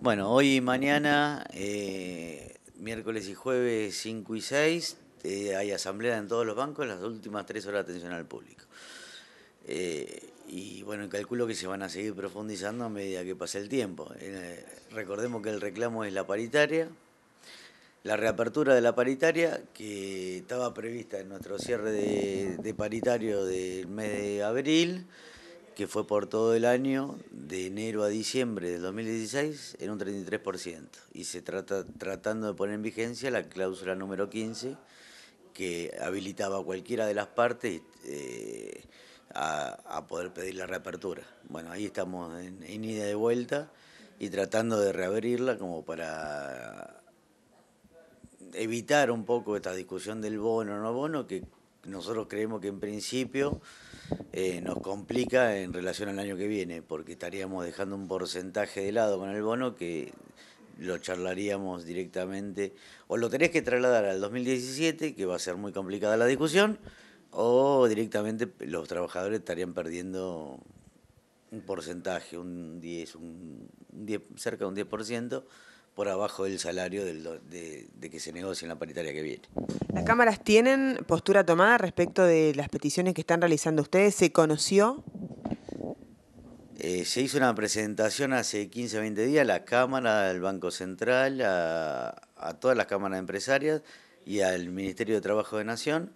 Bueno, hoy y mañana, eh, miércoles y jueves 5 y 6, eh, hay asamblea en todos los bancos las últimas tres horas de atención al público. Eh, y bueno, calculo que se van a seguir profundizando a medida que pase el tiempo. recordemos que el reclamo es la paritaria, la reapertura de la paritaria, que estaba prevista en nuestro cierre de paritario del mes de abril que fue por todo el año, de enero a diciembre del 2016, en un 33%. Y se trata tratando de poner en vigencia la cláusula número 15, que habilitaba a cualquiera de las partes eh, a, poder pedir la reapertura. Bueno, ahí estamos en, en ida de vuelta y tratando de reabrirla como para evitar un poco esta discusión del bono o no bono, que nosotros creemos que en principio eh, nos complica en relación al año que viene, porque estaríamos dejando un porcentaje de lado con el bono que lo charlaríamos directamente, o lo tenés que trasladar al 2017, que va a ser muy complicada la discusión, o directamente los trabajadores estarían perdiendo un porcentaje, un 10, un 10 cerca de un 10%, por abajo del salario de, que se negocie en la paritaria que viene. ¿Las cámaras tienen postura tomada respecto de las peticiones que están realizando ustedes? ¿Se conoció? Eh, se hizo una presentación hace 15 o 20 días a la Cámara, al Banco Central, a, todas las cámaras empresarias y al Ministerio de Trabajo de Nación.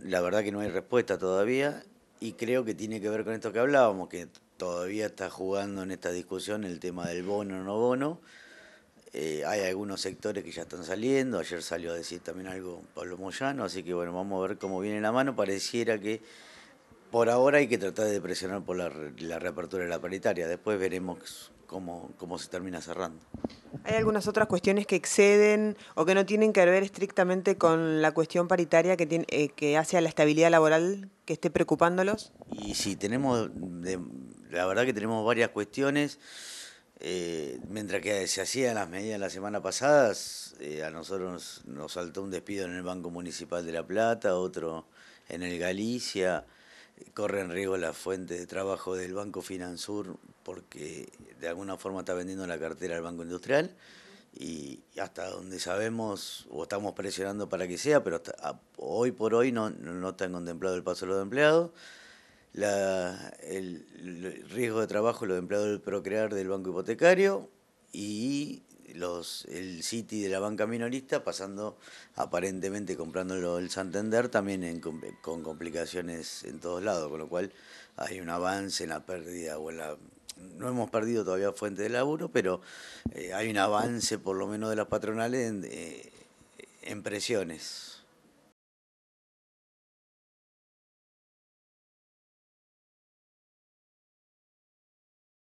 La verdad que no hay respuesta todavía y creo que tiene que ver con esto que hablábamos, que todavía está jugando en esta discusión el tema del bono o no bono. Eh, hay algunos sectores que ya están saliendo, ayer salió a decir también algo Pablo Moyano, así que bueno, vamos a ver cómo viene la mano. Pareciera que por ahora hay que tratar de presionar por la, la reapertura de la paritaria, después veremos cómo, cómo se termina cerrando. ¿Hay algunas otras cuestiones que exceden o que no tienen que ver estrictamente con la cuestión paritaria que, tiene, eh, que hace a la estabilidad laboral que esté preocupándolos? Y sí, tenemos, de, la verdad que tenemos varias cuestiones. Eh, mientras que se hacían las medidas la semana pasada, eh, a nosotros nos, saltó un despido en el Banco Municipal de La Plata, otro en el Galicia. Corre en riesgo la fuente de trabajo del Banco Finansur porque de alguna forma está vendiendo la cartera al Banco Industrial y hasta donde sabemos o estamos presionando para que sea, pero hoy por hoy no, no, contemplado el paso de los empleados la, el, riesgo de trabajo los empleados del Procrear del Banco Hipotecario y los, el City de la banca minorista pasando aparentemente comprándolo el Santander también con complicaciones en todos lados, con lo cual hay un avance en la pérdida o en la no hemos perdido todavía fuente de laburo, pero eh, hay un avance por lo menos de las patronales en eh, presiones.